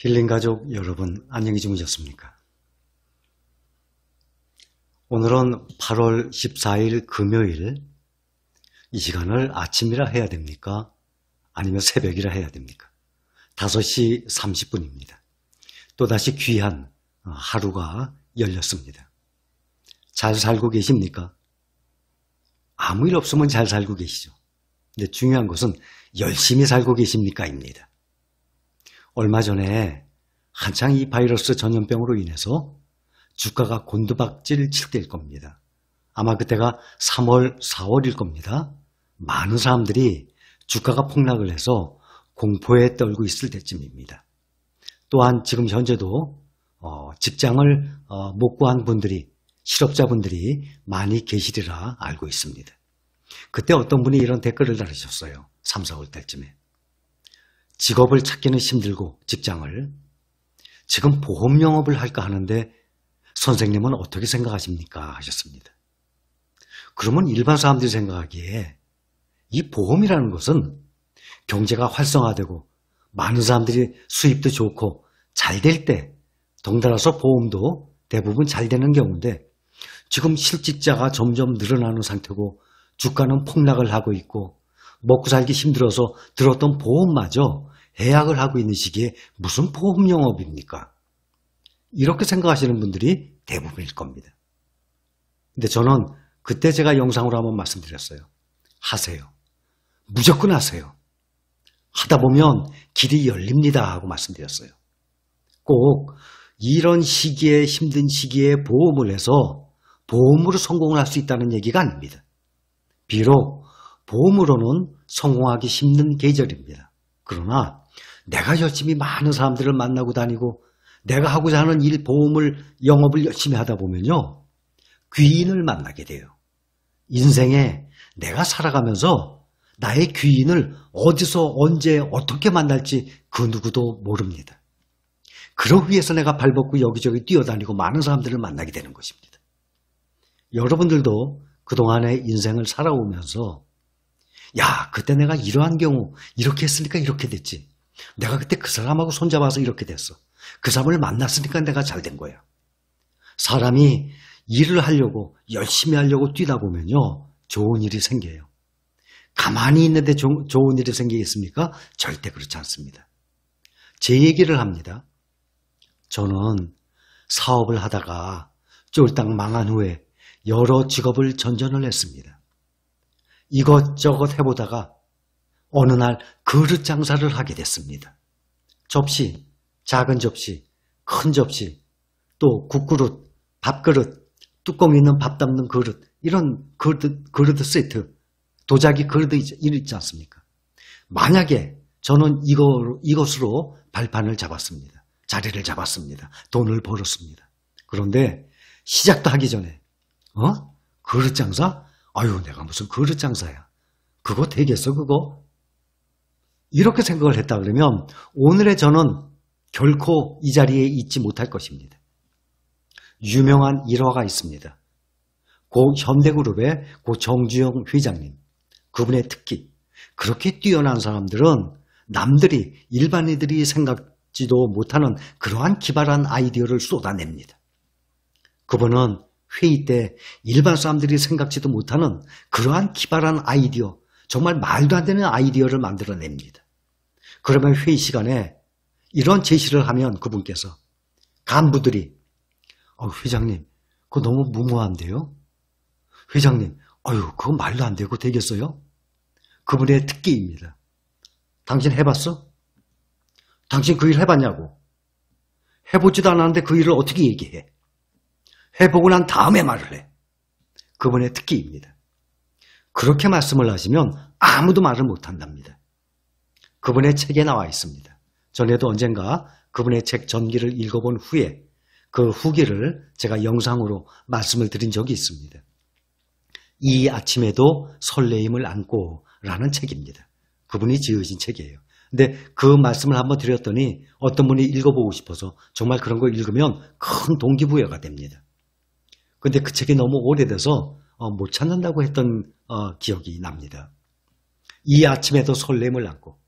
힐링 가족 여러분 안녕히 주무셨습니까? 오늘은 8월 14일 금요일 이 시간을 아침이라 해야 됩니까? 아니면 새벽이라 해야 됩니까? 5시 30분입니다. 또다시 귀한 어, 하루가 열렸습니다. 잘 살고 계십니까? 아무 일 없으면 잘 살고 계시죠. 근데 중요한 것은 열심히 살고 계십니까입니다. 얼마 전에 한창 이 바이러스 전염병으로 인해서 주가가 곤두박질 칠 때일 겁니다. 아마 그때가 3월, 4월일 겁니다. 많은 사람들이 주가가 폭락을 해서 공포에 떨고 있을 때쯤입니다. 또한 지금 현재도 어, 직장을 어, 못 구한 분들이 실업자분들이 많이 계시리라 알고 있습니다. 그때 어떤 분이 이런 댓글을 달으셨어요. 3, 4월 때쯤에 직업을 찾기는 힘들고 직장을 지금 보험 영업을 할까 하는데 선생님은 어떻게 생각하십니까? 하셨습니다. 그러면 일반 사람들이 생각하기에 이 보험이라는 것은 경제가 활성화되고 많은 사람들이 수입도 좋고 잘 될 때 동달아서 보험도 대부분 잘 되는 경우인데 지금 실직자가 점점 늘어나는 상태고 주가는 폭락을 하고 있고 먹고 살기 힘들어서 들었던 보험마저 해약을 하고 있는 시기에 무슨 보험 영업입니까? 이렇게 생각하시는 분들이 대부분일 겁니다. 근데 저는 그때 제가 영상으로 한번 말씀드렸어요. 하세요. 무조건 하세요. 하다 보면 길이 열립니다 하고 말씀드렸어요. 꼭 이런 시기에 힘든 시기에 보험을 해서 보험으로 성공을 할 수 있다는 얘기가 아닙니다. 비록 봄으로는 성공하기 힘든 계절입니다. 그러나 내가 열심히 많은 사람들을 만나고 다니고 내가 하고자 하는 일, 보험을, 영업을 열심히 하다 보면요. 귀인을 만나게 돼요. 인생에 내가 살아가면서 나의 귀인을 어디서 언제 어떻게 만날지 그 누구도 모릅니다. 그러기 위해서 내가 발벗고 여기저기 뛰어다니고 많은 사람들을 만나게 되는 것입니다. 여러분들도 그동안의 인생을 살아오면서 야, 그때 내가 이러한 경우, 이렇게 했으니까 이렇게 됐지. 내가 그때 그 사람하고 손잡아서 이렇게 됐어. 그 사람을 만났으니까 내가 잘 된 거야. 사람이 일을 하려고, 열심히 하려고 뛰다 보면요, 좋은 일이 생겨요. 가만히 있는데 조, 좋은 일이 생기겠습니까? 절대 그렇지 않습니다. 제 얘기를 합니다. 저는 사업을 하다가 쫄딱 망한 후에 여러 직업을 전전을 했습니다. 이것저것 해보다가 어느 날 그릇 장사를 하게 됐습니다. 접시, 작은 접시, 큰 접시, 또 국그릇, 밥그릇, 뚜껑 있는 밥 담는 그릇, 이런 그릇, 그릇 세트, 도자기 그릇 있지 않습니까? 만약에 저는 이거, 이것으로 발판을 잡았습니다. 자리를 잡았습니다. 돈을 벌었습니다. 그런데 시작도 하기 전에, 어? 그릇 장사? 아유, 내가 무슨 그릇 장사야. 그거 되겠어, 그거? 이렇게 생각을 했다 그러면 오늘의 저는 결코 이 자리에 있지 못할 것입니다. 유명한 일화가 있습니다. 고 현대그룹의 고 정주영 회장님, 그분의 특기. 그렇게 뛰어난 사람들은 남들이, 일반인들이 생각지도 못하는 그러한 기발한 아이디어를 쏟아냅니다. 그분은 회의 때 일반 사람들이 생각지도 못하는 그러한 기발한 아이디어, 정말 말도 안 되는 아이디어를 만들어냅니다. 그러면 회의 시간에 이런 제시를 하면 그분께서 간부들이 어, 회장님 그거 너무 무모한데요? 회장님 아유 그거 말도 안 되고 되겠어요? 그분의 특기입니다. 당신 해봤어? 당신 그 일 해봤냐고? 해보지도 않았는데 그 일을 어떻게 얘기해? 해보고 난 다음에 말을 해. 그분의 특기입니다. 그렇게 말씀을 하시면 아무도 말을 못한답니다. 그분의 책에 나와 있습니다. 전에도 언젠가 그분의 책 전기를 읽어본 후에 그 후기를 제가 영상으로 말씀을 드린 적이 있습니다. 이 아침에도 설레임을 안고 라는 책입니다. 그분이 지으신 책이에요. 근데 그 말씀을 한번 드렸더니 어떤 분이 읽어보고 싶어서 정말 그런 걸 읽으면 큰 동기부여가 됩니다. 근데 그 책이 너무 오래돼서 어, 못 찾는다고 했던 어, 기억이 납니다. 이 아침에도 설렘을 안고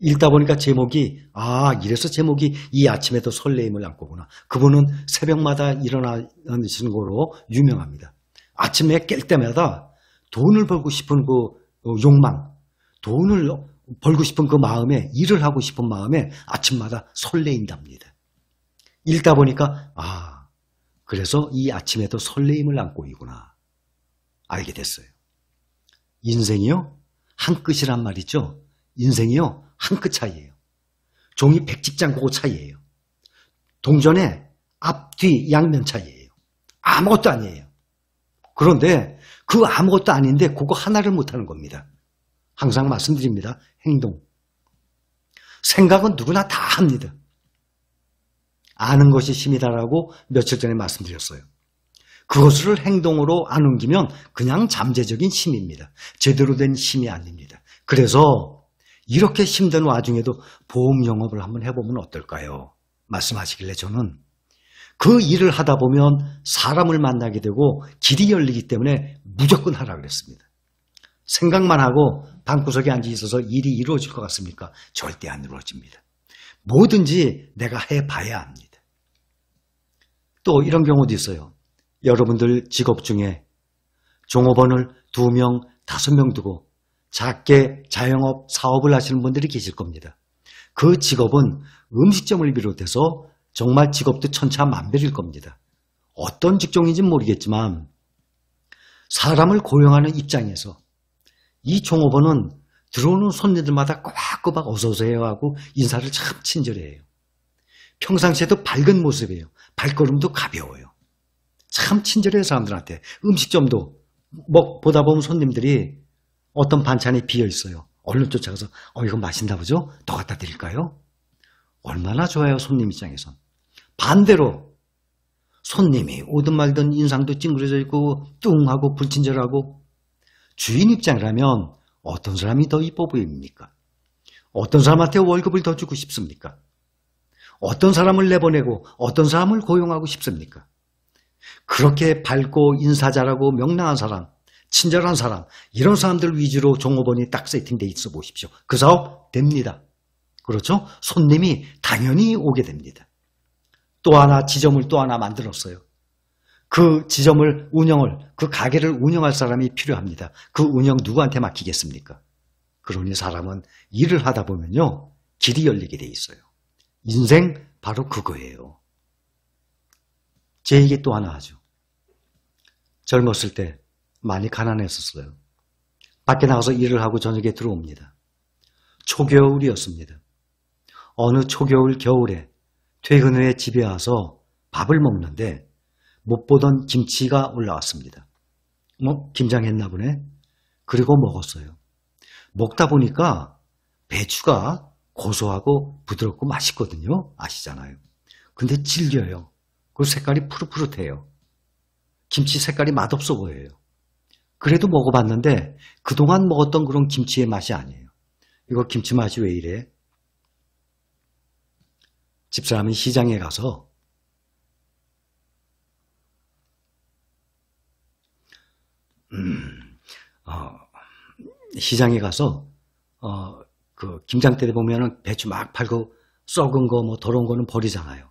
읽다 보니까 제목이 아 이래서 제목이 이 아침에도 설렘을 안고구나. 그분은 새벽마다 일어나시는 거로 유명합니다. 아침에 깰 때마다 돈을 벌고 싶은 그 어, 욕망, 돈을 벌고 싶은 그 마음에 일을 하고 싶은 마음에 아침마다 설레인답니다. 읽다 보니까 아 그래서 이 아침에도 설레임을 안고 있구나 알게 됐어요. 인생이요? 한 끗이란 말이죠. 인생이요? 한 끗 차이예요. 종이 백직장 고거 그 차이예요. 동전의 앞, 뒤, 양면 차이예요. 아무것도 아니에요. 그런데 그 아무것도 아닌데 그거 하나를 못하는 겁니다. 항상 말씀드립니다. 행동. 생각은 누구나 다 합니다. 아는 것이 힘이다라고 며칠 전에 말씀드렸어요. 그것을 행동으로 안 옮기면 그냥 잠재적인 힘입니다. 제대로 된 힘이 아닙니다. 그래서 이렇게 힘든 와중에도 보험 영업을 한번 해보면 어떨까요? 말씀하시길래 저는 그 일을 하다 보면 사람을 만나게 되고 길이 열리기 때문에 무조건 하라 그랬습니다. 생각만 하고 방구석에 앉아 있어서 일이 이루어질 것 같습니까? 절대 안 이루어집니다. 뭐든지 내가 해봐야 합니다. 또 이런 경우도 있어요. 여러분들 직업 중에 종업원을 두 명, 다섯 명 두고 작게 자영업 사업을 하시는 분들이 계실 겁니다. 그 직업은 음식점을 비롯해서 정말 직업도 천차만별일 겁니다. 어떤 직종인지 모르겠지만 사람을 고용하는 입장에서 이 종업원은 들어오는 손님들마다 꼬박꼬박 어서오세요 하고 인사를 참 친절해요. 평상시에도 밝은 모습이에요. 발걸음도 가벼워요. 참 친절해요, 사람들한테. 음식점도 먹, 보다 보면 손님들이 어떤 반찬이 비어 있어요. 얼른 쫓아가서, 어, 이거 맛있나 보죠? 더 갖다 드릴까요? 얼마나 좋아요, 손님 입장에선. 반대로, 손님이 오든 말든 인상도 찡그려져 있고, 뚱하고, 불친절하고, 주인 입장이라면 어떤 사람이 더 이뻐 보입니까? 어떤 사람한테 월급을 더 주고 싶습니까? 어떤 사람을 내보내고 어떤 사람을 고용하고 싶습니까? 그렇게 밝고 인사 잘하고 명랑한 사람, 친절한 사람, 이런 사람들 위주로 종업원이 딱 세팅돼 있어 보십시오. 그 사업 됩니다. 그렇죠? 손님이 당연히 오게 됩니다. 또 하나 지점을 또 하나 만들었어요. 그 지점을 운영을, 그 가게를 운영할 사람이 필요합니다. 그 운영 누구한테 맡기겠습니까? 그러니 사람은 일을 하다 보면요, 길이 열리게 돼 있어요. 인생 바로 그거예요. 제 얘기 또 하나 하죠. 젊었을 때 많이 가난했었어요. 밖에 나가서 일을 하고 저녁에 들어옵니다. 초겨울이었습니다. 어느 초겨울 겨울에 퇴근 후에 집에 와서 밥을 먹는데 못 보던 김치가 올라왔습니다. 뭐 김장했나 보네. 그리고 먹었어요. 먹다 보니까 배추가 고소하고 부드럽고 맛있거든요. 아시잖아요. 근데 질겨요그 색깔이 푸릇푸릇해요. 김치 색깔이 맛없어 보여요. 그래도 먹어봤는데 그동안 먹었던 그런 김치의 맛이 아니에요. 이거 김치 맛이 왜 이래? 집사람이 시장에 가서 음, 어, 시장에 가서 어, 그 김장때 보면은 배추 막 팔고 썩은 거 뭐 더러운 거는 버리잖아요.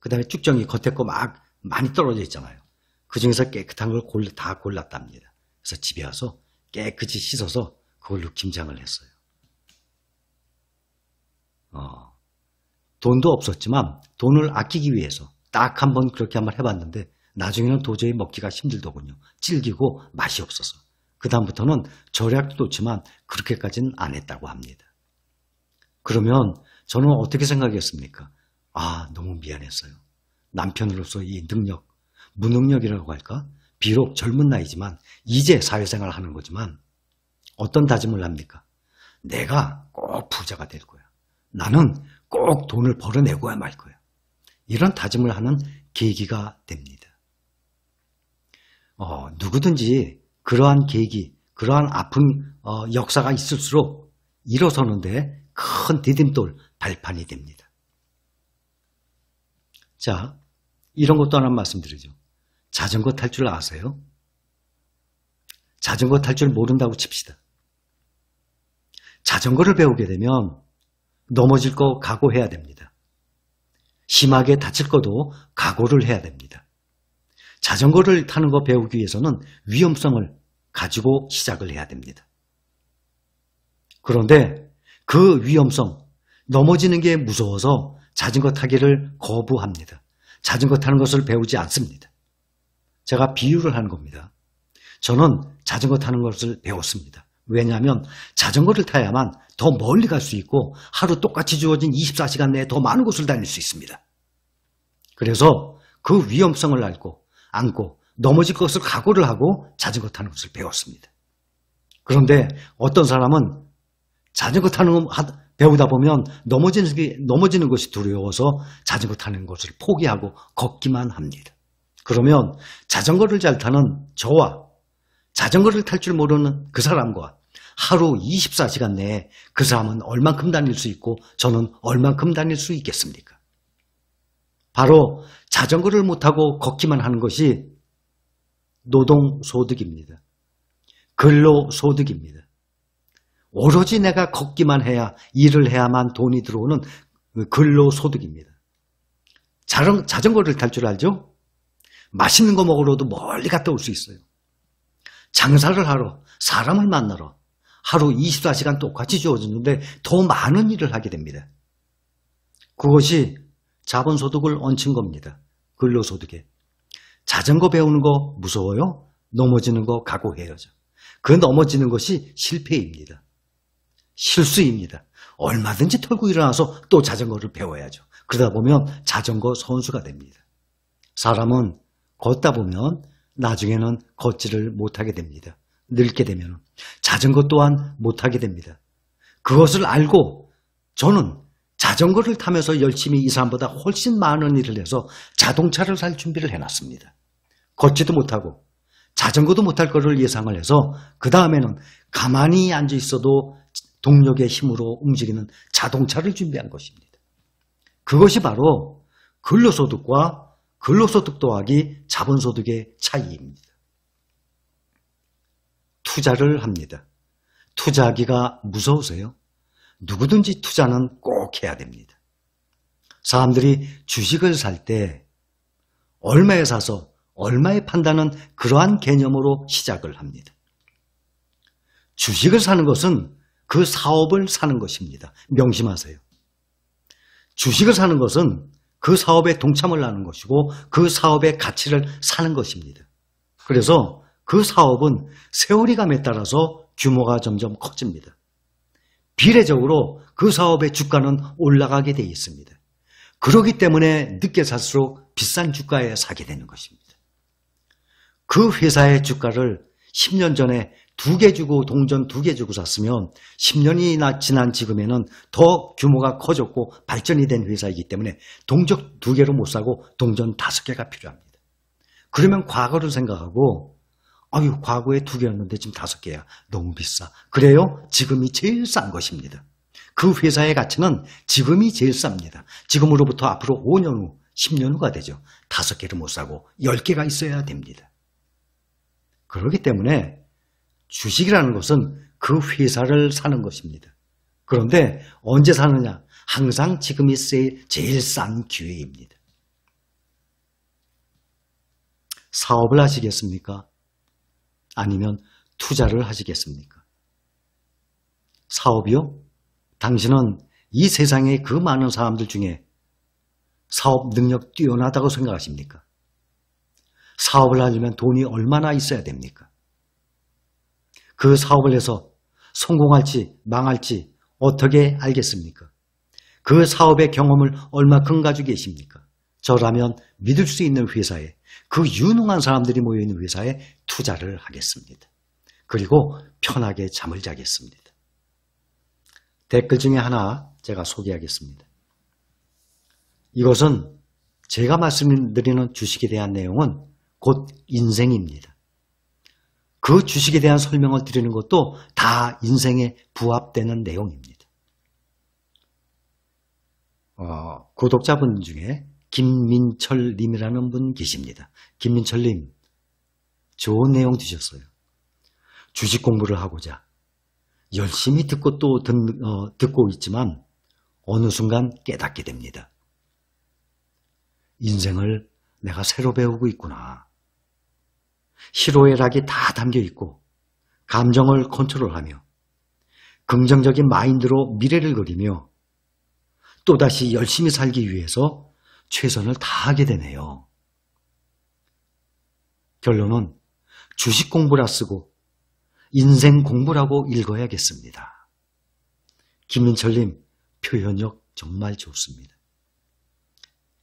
그 다음에 쭉정이 겉에 거 막 많이 떨어져 있잖아요. 그 중에서 깨끗한 걸 골라, 다 골랐답니다. 그래서 집에 와서 깨끗이 씻어서 그걸로 김장을 했어요. 어, 돈도 없었지만 돈을 아끼기 위해서 딱 한 번 그렇게 한 번 해봤는데 나중에는 도저히 먹기가 힘들더군요. 질기고 맛이 없어서. 그다음부터는 절약도 좋지만 그렇게까지는 안 했다고 합니다. 그러면 저는 어떻게 생각했습니까? 아, 너무 미안했어요. 남편으로서 이 능력, 무능력이라고 할까? 비록 젊은 나이지만, 이제 사회생활 하는 거지만, 어떤 다짐을 합니까? 내가 꼭 부자가 될 거야. 나는 꼭 돈을 벌어내고야 말 거야. 이런 다짐을 하는 계기가 됩니다. 어, 누구든지 그러한 계기, 그러한 아픈 어, 역사가 있을수록 일어서는데 큰 디딤돌, 발판이 됩니다. 자, 이런 것도 하나 말씀드리죠. 자전거 탈 줄 아세요? 자전거 탈 줄 모른다고 칩시다. 자전거를 배우게 되면 넘어질 거 각오해야 됩니다. 심하게 다칠 것도 각오를 해야 됩니다. 자전거를 타는 거 배우기 위해서는 위험성을 가지고 시작을 해야 됩니다. 그런데 그 위험성, 넘어지는 게 무서워서 자전거 타기를 거부합니다. 자전거 타는 것을 배우지 않습니다. 제가 비유를 하는 겁니다. 저는 자전거 타는 것을 배웠습니다. 왜냐하면 자전거를 타야만 더 멀리 갈 수 있고 하루 똑같이 주어진 24시간 내에 더 많은 곳을 다닐 수 있습니다. 그래서 그 위험성을 알고 안고 넘어질 것을 각오를 하고 자전거 타는 것을 배웠습니다. 그런데 어떤 사람은 자전거 타는 거 배우다 보면 넘어지는 게, 넘어지는 것이 두려워서 자전거 타는 것을 포기하고 걷기만 합니다. 그러면 자전거를 잘 타는 저와 자전거를 탈 줄 모르는 그 사람과 하루 24시간 내에 그 사람은 얼만큼 다닐 수 있고 저는 얼만큼 다닐 수 있겠습니까? 바로 자전거를 못하고 걷기만 하는 것이 노동소득입니다. 근로소득입니다. 오로지 내가 걷기만 해야 일을 해야만 돈이 들어오는 그 근로소득입니다. 자전, 거를탈 줄 알죠? 맛있는 거 먹으러도 멀리 갔다 올 수 있어요. 장사를 하러 사람을 만나러 하루 24시간 똑같이 주어지는데 더 많은 일을 하게 됩니다. 그것이 자본소득을 얹힌 겁니다. 근로소득에. 자전거 배우는 거 무서워요? 넘어지는 거 각오해야죠. 그 넘어지는 것이 실패입니다. 실수입니다. 얼마든지 털고 일어나서 또 자전거를 배워야죠. 그러다 보면 자전거 선수가 됩니다. 사람은 걷다 보면 나중에는 걷지를 못하게 됩니다. 늙게 되면 자전거 또한 못하게 됩니다. 그것을 알고 저는 자전거를 타면서 열심히 이 사람보다 훨씬 많은 일을 해서 자동차를 살 준비를 해놨습니다. 걷지도 못하고 자전거도 못할 거를 예상을 해서 그 다음에는 가만히 앉아 있어도 동력의 힘으로 움직이는 자동차를 준비한 것입니다. 그것이 바로 근로소득과 근로소득 더하기 자본소득의 차이입니다. 투자를 합니다. 투자하기가 무서우세요? 누구든지 투자는 꼭 해야 됩니다. 사람들이 주식을 살 때 얼마에 사서 얼마에 판다는 그러한 개념으로 시작을 합니다. 주식을 사는 것은 그 사업을 사는 것입니다. 명심하세요. 주식을 사는 것은 그 사업에 동참을 하는 것이고 그 사업의 가치를 사는 것입니다. 그래서 그 사업은 세월이 감에 따라서 규모가 점점 커집니다. 비례적으로 그 사업의 주가는 올라가게 되어 있습니다. 그러기 때문에 늦게 살수록 비싼 주가에 사게 되는 것입니다. 그 회사의 주가를 10년 전에 두개 주고 동전 두 개 주고 샀으면 10년이나 지난 지금에는 더 규모가 커졌고 발전이 된 회사이기 때문에 동적두 개로 못 사고 동전 다섯 개가 필요합니다. 그러면 과거를 생각하고 아유 과거에 두 개였는데 지금 다섯 개야 너무 비싸. 그래요? 지금이 제일 싼 것입니다. 그 회사의 가치는 지금이 제일 쌉니다. 지금으로부터 앞으로 5년 후, 10년 후가 되죠. 다섯 개를 못 사고 10개가 있어야 됩니다. 그렇기 때문에 주식이라는 것은 그 회사를 사는 것입니다. 그런데 언제 사느냐? 항상 지금이 제일 싼 기회입니다. 사업을 하시겠습니까? 아니면 투자를 하시겠습니까? 사업이요? 당신은 이세상에그 많은 사람들 중에 사업 능력 뛰어나다고 생각하십니까? 사업을 하려면 돈이 얼마나 있어야 됩니까? 그 사업을 해서 성공할지 망할지 어떻게 알겠습니까? 그 사업의 경험을 얼마큼 가지고 계십니까? 저라면 믿을 수 있는 회사에 그 유능한 사람들이 모여있는 회사에 투자를 하겠습니다. 그리고 편하게 잠을 자겠습니다. 댓글 중에 하나 제가 소개하겠습니다. 이것은 제가 말씀드리는 주식에 대한 내용은 곧 인생입니다. 그 주식에 대한 설명을 드리는 것도 다 인생에 부합되는 내용입니다. 어, 구독자분 중에 김민철님이라는 분 계십니다. 김민철님, 좋은 내용 드셨어요 주식 공부를 하고자 열심히 듣고 또 듣, 어, 듣고 있지만 어느 순간 깨닫게 됩니다. 인생을 내가 새로 배우고 있구나. 희로애락이 다 담겨 있고 감정을 컨트롤하며 긍정적인 마인드로 미래를 그리며 또다시 열심히 살기 위해서 최선을 다하게 되네요. 결론은 주식 공부라 쓰고 인생 공부라고 읽어야겠습니다. 김민철님 표현력 정말 좋습니다.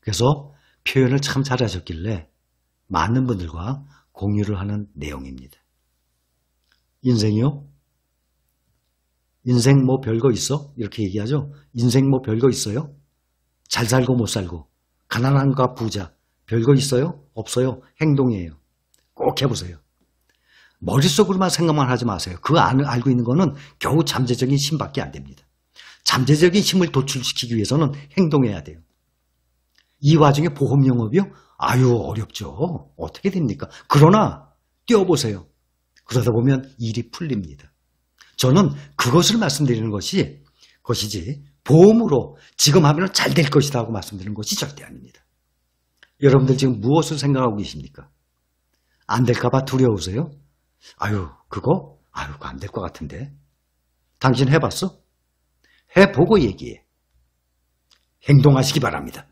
그래서 표현을 참 잘하셨길래 많은 분들과 공유를 하는 내용입니다. 인생이요? 인생 뭐 별거 있어? 이렇게 얘기하죠. 인생 뭐 별거 있어요? 잘 살고 못 살고 가난한가 부자 별거 있어요? 없어요. 행동이에요. 꼭 해보세요. 머릿속으로만 생각만 하지 마세요. 그 안을 알고 있는 거는 겨우 잠재적인 힘밖에 안 됩니다. 잠재적인 힘을 도출시키기 위해서는 행동해야 돼요. 이 와중에 보험 영업이요? 아유, 어렵죠. 어떻게 됩니까? 그러나 뛰어보세요. 그러다 보면 일이 풀립니다. 저는 그것을 말씀드리는 것이 것이지 보험으로 지금 하면 잘 될 것이다 하고 말씀드리는 것이 절대 아닙니다. 여러분들 지금 무엇을 생각하고 계십니까? 안 될까봐 두려우세요? 아유, 그거? 아유, 그거 안 될 것 같은데. 당신 해봤어? 해보고 얘기해. 행동하시기 바랍니다.